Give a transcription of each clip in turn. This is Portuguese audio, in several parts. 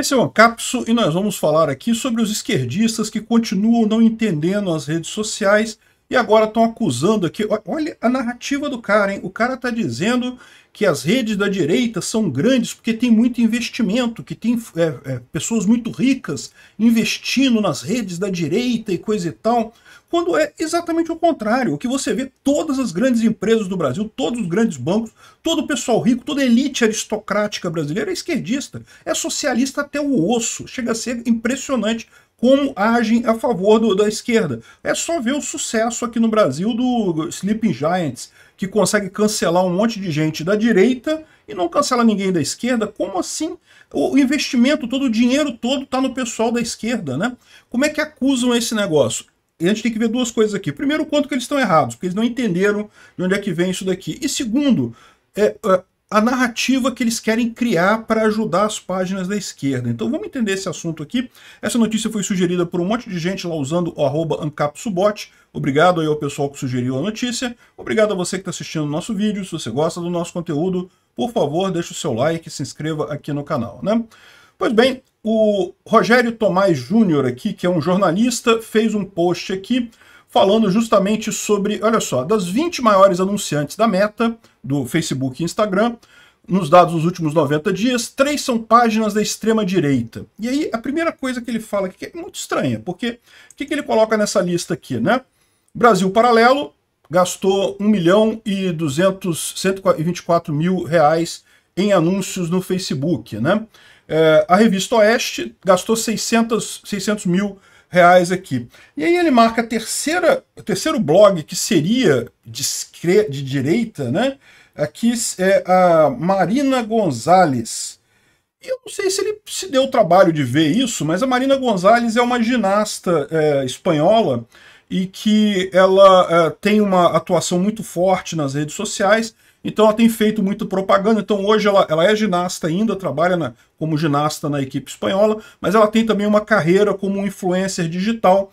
Esse é o Ancapso e nós vamos falar aqui sobre os esquerdistas que continuam não entendendo as redes sociais e agora estão acusando aqui. Olha a narrativa do cara, hein? O cara está dizendo que as redes da direita são grandes porque tem muito investimento, que tem é, é, pessoas muito ricas investindo nas redes da direita e coisa e tal. Quando é exatamente o contrário. O que você vê, todas as grandes empresas do Brasil, todos os grandes bancos, todo o pessoal rico, toda a elite aristocrática brasileira é esquerdista, é socialista até o osso. Chega a ser impressionante como agem a favor do, da esquerda. É só ver o sucesso aqui no Brasil do Sleeping Giants, que consegue cancelar um monte de gente da direita e não cancela ninguém da esquerda. Como assim? O investimento todo, o dinheiro todo está no pessoal da esquerda, né? Como é que acusam esse negócio? E a gente tem que ver duas coisas aqui. Primeiro, quanto que eles estão errados, porque eles não entenderam de onde é que vem isso daqui. E segundo, é, é, a narrativa que eles querem criar para ajudar as páginas da esquerda. Então vamos entender esse assunto aqui. Essa notícia foi sugerida por um monte de gente lá usando o arroba ancapsubot. Obrigado aí ao pessoal que sugeriu a notícia. Obrigado a você que está assistindo o nosso vídeo. Se você gosta do nosso conteúdo, por favor, deixe o seu like e se inscreva aqui no canal. Né? Pois bem, o Rogério Tomás Júnior aqui, que é um jornalista, fez um post aqui falando justamente sobre, olha só, das 20 maiores anunciantes da Meta, do Facebook e Instagram, nos dados dos últimos 90 dias, três são páginas da extrema-direita. E aí, a primeira coisa que ele fala aqui, que é muito estranha, porque o que, que ele coloca nessa lista aqui, né? Brasil Paralelo gastou 1 milhão e 200, 124 mil reais em anúncios no Facebook, né? É, a revista Oeste gastou 600, 600 mil reais aqui. E aí ele marca a terceira, o terceiro blog, que seria de, de direita, né? Aqui é a Marina Gonzalez. Eu não sei se ele se deu o trabalho de ver isso, mas a Marina Gonzalez é uma ginasta é, espanhola e que ela é, tem uma atuação muito forte nas redes sociais então ela tem feito muito propaganda. Então hoje ela, ela é ginasta ainda, trabalha na, como ginasta na equipe espanhola, mas ela tem também uma carreira como influencer digital.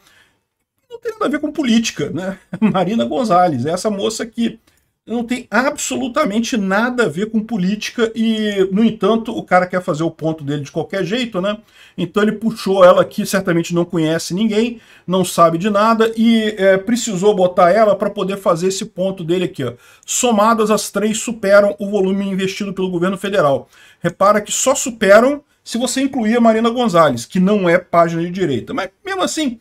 Não tem nada a ver com política, né? Marina Gonzalez, é essa moça aqui não tem absolutamente nada a ver com política e, no entanto, o cara quer fazer o ponto dele de qualquer jeito, né? Então ele puxou ela aqui certamente não conhece ninguém, não sabe de nada e é, precisou botar ela para poder fazer esse ponto dele aqui. Ó. Somadas, as três superam o volume investido pelo governo federal. Repara que só superam se você incluir a Marina Gonzalez, que não é página de direita. Mas, mesmo assim,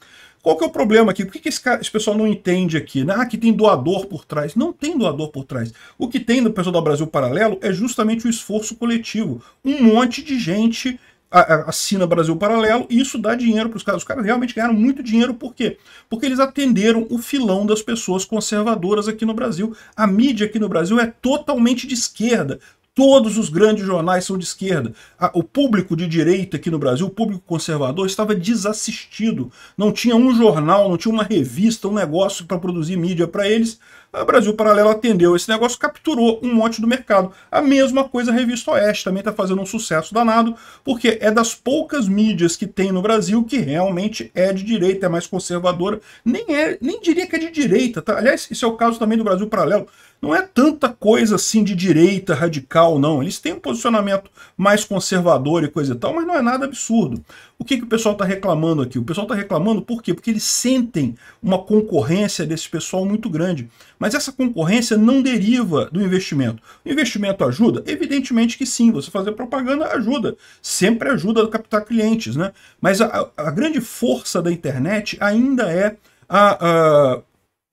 qual que é o problema aqui? Por que, que esse, cara, esse pessoal não entende aqui? Né? Ah, que tem doador por trás. Não tem doador por trás. O que tem no pessoal do Brasil Paralelo é justamente o esforço coletivo. Um monte de gente assina Brasil Paralelo e isso dá dinheiro para os caras. Os caras realmente ganharam muito dinheiro, por quê? Porque eles atenderam o filão das pessoas conservadoras aqui no Brasil. A mídia aqui no Brasil é totalmente de esquerda, Todos os grandes jornais são de esquerda. O público de direita aqui no Brasil, o público conservador, estava desassistido. Não tinha um jornal, não tinha uma revista, um negócio para produzir mídia para eles a Brasil Paralelo atendeu esse negócio, capturou um monte do mercado. A mesma coisa a Revista Oeste também está fazendo um sucesso danado, porque é das poucas mídias que tem no Brasil que realmente é de direita, é mais conservadora. Nem, é, nem diria que é de direita, tá? Aliás, esse é o caso também do Brasil Paralelo. Não é tanta coisa assim de direita radical, não. Eles têm um posicionamento mais conservador e coisa e tal, mas não é nada absurdo. O que, que o pessoal está reclamando aqui? O pessoal está reclamando por quê? Porque eles sentem uma concorrência desse pessoal muito grande. Mas mas essa concorrência não deriva do investimento. O investimento ajuda? Evidentemente que sim, você fazer propaganda ajuda. Sempre ajuda a captar clientes, né? Mas a, a grande força da internet ainda é a, a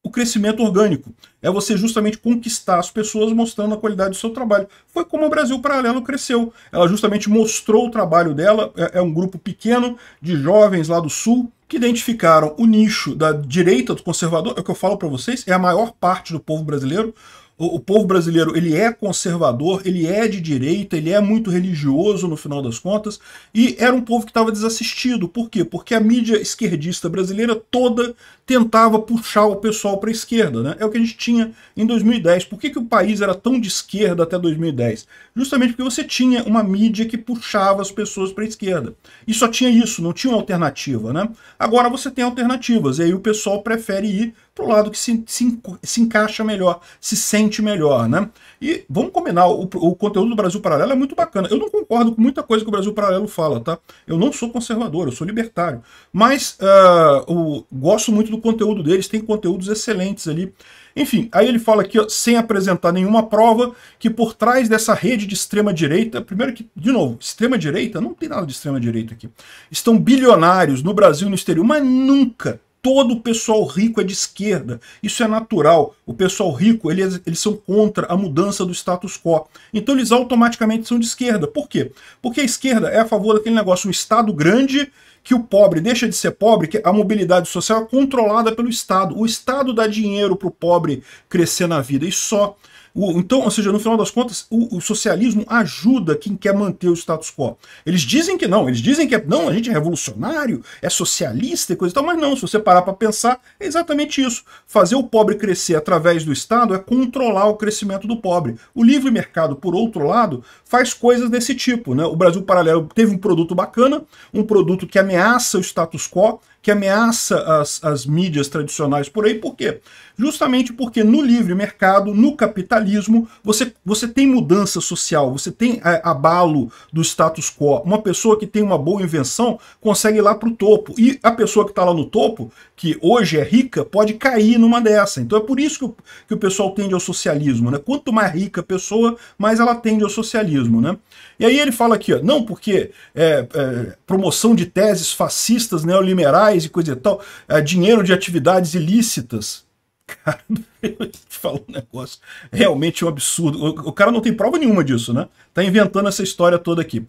o crescimento orgânico. É você justamente conquistar as pessoas mostrando a qualidade do seu trabalho. Foi como o Brasil Paralelo cresceu. Ela justamente mostrou o trabalho dela, é, é um grupo pequeno de jovens lá do Sul, que identificaram o nicho da direita do conservador, é o que eu falo para vocês, é a maior parte do povo brasileiro, o, o povo brasileiro ele é conservador, ele é de direita, ele é muito religioso no final das contas, e era um povo que estava desassistido. Por quê? Porque a mídia esquerdista brasileira toda tentava puxar o pessoal para a esquerda. Né? É o que a gente tinha em 2010. Por que, que o país era tão de esquerda até 2010? Justamente porque você tinha uma mídia que puxava as pessoas para a esquerda. E só tinha isso, não tinha uma alternativa. Né? Agora você tem alternativas, e aí o pessoal prefere ir para o lado que se, se, se, encaixa melhor, se sente melhor, né? E vamos combinar, o, o, conteúdo do Brasil Paralelo é muito bacana. Eu não concordo com muita coisa que o Brasil Paralelo fala, tá? Eu não sou conservador, eu sou libertário. Mas uh, gosto muito do conteúdo deles, tem conteúdos excelentes ali. Enfim, aí ele fala aqui, ó, sem apresentar nenhuma prova, que por trás dessa rede de extrema-direita, primeiro que, de novo, extrema-direita, não tem nada de extrema-direita aqui, estão bilionários no Brasil e no exterior, mas nunca todo o pessoal rico é de esquerda. Isso é natural. O pessoal rico, eles, é, eles são contra a mudança do status quo. Então eles automaticamente são de esquerda. Por quê? Porque a esquerda é a favor daquele negócio, um Estado grande que o pobre deixa de ser pobre, que a mobilidade social é controlada pelo Estado. O Estado dá dinheiro para o pobre crescer na vida e só. O, então, ou seja, no final das contas, o, o, socialismo ajuda quem quer manter o status quo. Eles dizem que não, eles dizem que é, não, a gente é revolucionário, é socialista e coisa e tal, mas não, se você parar para pensar, é exatamente isso. Fazer o pobre crescer através do Estado é controlar o crescimento do pobre. O livre mercado, por outro lado, faz coisas desse tipo. Né? O Brasil Paralelo teve um produto bacana, um produto que ameaça o status quo, que ameaça as, as mídias tradicionais por aí. Por quê? Justamente porque no livre mercado, no capitalismo, você, você tem mudança social, você tem é, abalo do status quo. Uma pessoa que tem uma boa invenção consegue ir lá para o topo. E a pessoa que está lá no topo, que hoje é rica, pode cair numa dessa. Então é por isso que o, que o pessoal tende ao socialismo. Né? Quanto mais rica a pessoa, mais ela tende ao socialismo. Né? E aí ele fala aqui, ó, não porque é, é, promoção de teses fascistas neoliberais reais e coisa e tal, é, dinheiro de atividades ilícitas. Cara, eu falo um negócio é realmente um absurdo. O, o, cara não tem prova nenhuma disso, né? Tá inventando essa história toda aqui.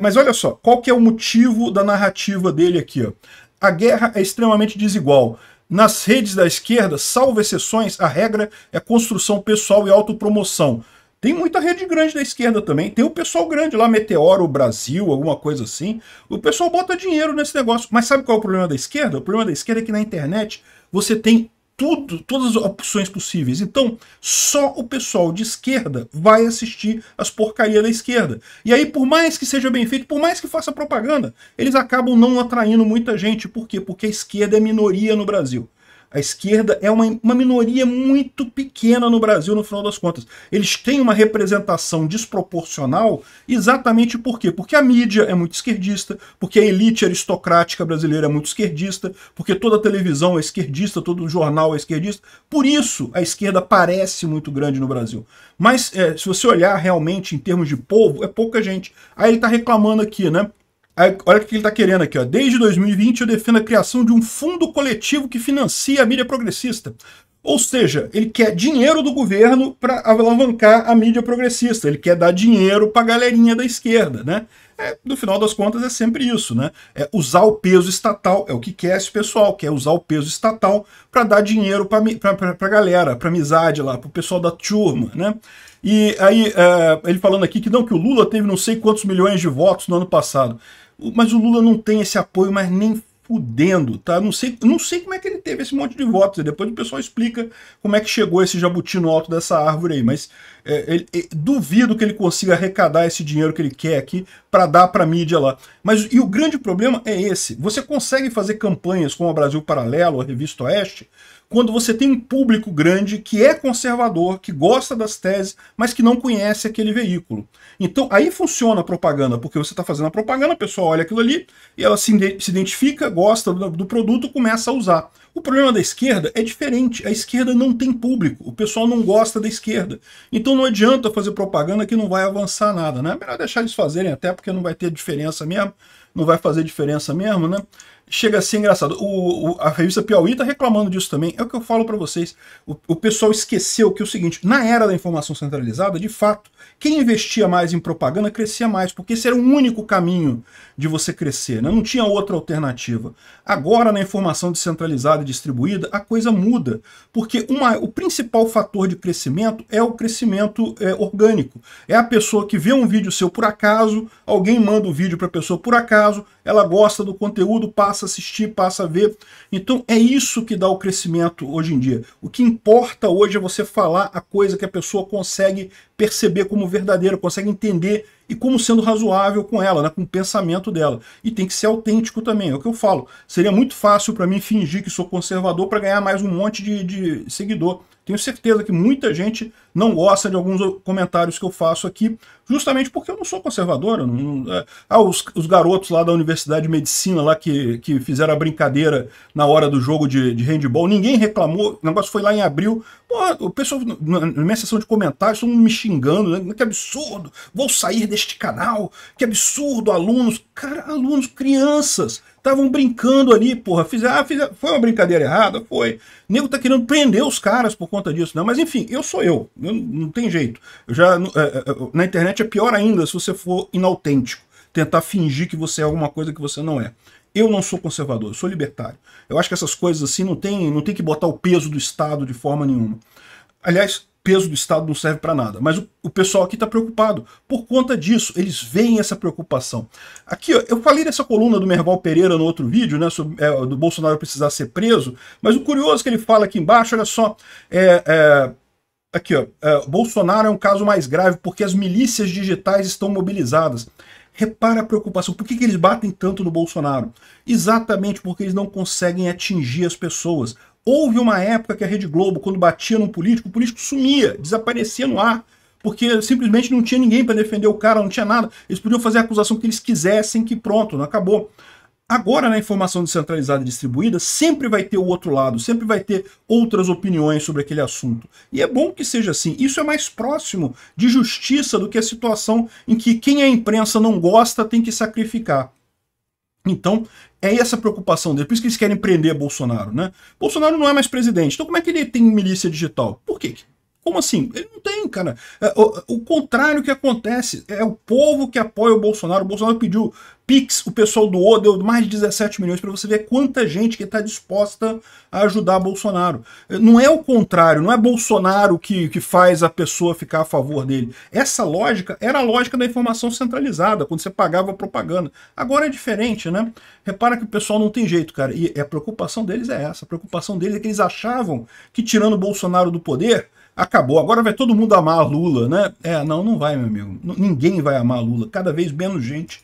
mas olha só, qual que é o motivo da narrativa dele aqui, ó? A guerra é extremamente desigual. Nas redes da esquerda, salvo exceções, a regra é construção pessoal e autopromoção. Tem muita rede grande da esquerda também. Tem o pessoal grande lá, Meteoro Brasil, alguma coisa assim. O pessoal bota dinheiro nesse negócio. Mas sabe qual é o problema da esquerda? O problema da esquerda é que na internet você tem tudo, todas as opções possíveis. Então, só o pessoal de esquerda vai assistir as porcarias da esquerda. E aí, por mais que seja bem feito, por mais que faça propaganda, eles acabam não atraindo muita gente. Por quê? Porque a esquerda é minoria no Brasil. A esquerda é uma, uma minoria muito pequena no Brasil, no final das contas. Eles têm uma representação desproporcional exatamente por quê? Porque a mídia é muito esquerdista, porque a elite aristocrática brasileira é muito esquerdista, porque toda televisão é esquerdista, todo jornal é esquerdista. Por isso, a esquerda parece muito grande no Brasil. Mas é, se você olhar realmente em termos de povo, é pouca gente. Aí ele está reclamando aqui, né? olha o que ele está querendo aqui. Ó. Desde 2020 eu defendo a criação de um fundo coletivo que financie a mídia progressista. Ou seja, ele quer dinheiro do governo para alavancar a mídia progressista. Ele quer dar dinheiro para a galerinha da esquerda, né? É, no final das contas é sempre isso, né? É usar o peso estatal, é o que quer esse pessoal, quer usar o peso estatal para dar dinheiro para a galera, para amizade lá, para o pessoal da turma, né? E aí, é, ele falando aqui que não, que o Lula teve não sei quantos milhões de votos no ano passado. Mas o Lula não tem esse apoio, mas nem fudendo, tá? Não sei, não sei como é que ele teve esse monte de votos. Depois o pessoal explica como é que chegou esse jabuti no alto dessa árvore aí. Mas é, ele, é, duvido que ele consiga arrecadar esse dinheiro que ele quer aqui para dar para mídia lá. Mas e o grande problema é esse. Você consegue fazer campanhas como a Brasil Paralelo, a Revista Oeste, quando você tem um público grande que é conservador, que gosta das teses, mas que não conhece aquele veículo. Então aí funciona a propaganda, porque você está fazendo a propaganda, a pessoa olha aquilo ali e ela se, se identifica, gosta do, do produto, começa a usar. O problema da esquerda é diferente. A esquerda não tem público. O pessoal não gosta da esquerda. Então não adianta fazer propaganda que não vai avançar nada, né? É melhor deixar eles fazerem até porque não vai ter diferença mesmo. Não vai fazer diferença mesmo, né? chega a ser engraçado. O, o, a revista Piauí tá reclamando disso também. É o que eu falo para vocês. O, o, pessoal esqueceu que é o seguinte: na era da informação centralizada, de fato, quem investia mais em propaganda crescia mais, porque esse era o único caminho de você crescer, né? não tinha outra alternativa. Agora, na informação descentralizada e distribuída, a coisa muda, porque uma, o principal fator de crescimento é o crescimento é, orgânico. É a pessoa que vê um vídeo seu por acaso, alguém manda o um vídeo para a pessoa por acaso, ela gosta do conteúdo, passa passa a assistir, passa a ver. Então é isso que dá o crescimento hoje em dia. O que importa hoje é você falar a coisa que a pessoa consegue perceber como verdadeira, consegue entender e como sendo razoável com ela, né, com o pensamento dela. E tem que ser autêntico também, é o que eu falo. Seria muito fácil para mim fingir que sou conservador para ganhar mais um monte de, de seguidor. Tenho certeza que muita gente não gosta de alguns comentários que eu faço aqui, justamente porque eu não sou conservador. não, é, ah, os, os, garotos lá da Universidade de Medicina lá que, que fizeram a brincadeira na hora do jogo de, de handball, ninguém reclamou, o negócio foi lá em abril. Pô, o pessoal, na, na minha sessão de comentários, todo mundo me xingando, né? que absurdo, vou sair deste canal, que absurdo, alunos. Cara, alunos, crianças Estavam brincando ali, porra. Fizeram, ah, foi uma brincadeira errada? Foi. O nego tá querendo prender os caras por conta disso. Não, né? mas enfim, eu sou eu. eu não tem jeito. Eu já, é, é, é, na internet é pior ainda se você for inautêntico. Tentar fingir que você é alguma coisa que você não é. Eu não sou conservador, eu sou libertário. Eu acho que essas coisas assim não tem, não tem que botar o peso do Estado de forma nenhuma. Aliás, peso do Estado não serve para nada. Mas o, o pessoal aqui está preocupado. Por conta disso, eles veem essa preocupação. Aqui, ó, eu falei nessa coluna do Merval Pereira no outro vídeo, né, sobre, é, do Bolsonaro precisar ser preso, mas o curioso que ele fala aqui embaixo, olha só, é, é aqui, ó, é, Bolsonaro é um caso mais grave porque as milícias digitais estão mobilizadas. Repara a preocupação. Por que, que eles batem tanto no Bolsonaro? Exatamente porque eles não conseguem atingir as pessoas. Houve uma época que a Rede Globo, quando batia num político, o político sumia, desaparecia no ar, porque simplesmente não tinha ninguém para defender o cara, não tinha nada. Eles podiam fazer a acusação que eles quisessem, que pronto, não acabou. Agora, na informação descentralizada e distribuída, sempre vai ter o outro lado, sempre vai ter outras opiniões sobre aquele assunto. E é bom que seja assim. Isso é mais próximo de justiça do que a situação em que quem é a imprensa não gosta tem que sacrificar. Então, é essa preocupação dele. Por isso que eles querem prender Bolsonaro, né? Bolsonaro não é mais presidente. Então, como é que ele tem milícia digital? Por quê? Como assim? Ele não tem, cara. É, o, o contrário que acontece é o povo que apoia o Bolsonaro. O Bolsonaro pediu Pix, o pessoal doou, deu mais de 17 milhões para você ver quanta gente que está disposta a ajudar Bolsonaro. Eh, não é o contrário, não é Bolsonaro que, que faz a pessoa ficar a favor dele. Essa lógica era a lógica da informação centralizada, quando você pagava propaganda. Agora é diferente, né? Repara que o pessoal não tem jeito, cara. E a preocupação deles é essa. A preocupação deles é que eles achavam que tirando Bolsonaro do poder, acabou. Agora vai todo mundo amar Lula, né? É, não, não vai, meu amigo. Ninguém vai amar Lula. Cada vez menos gente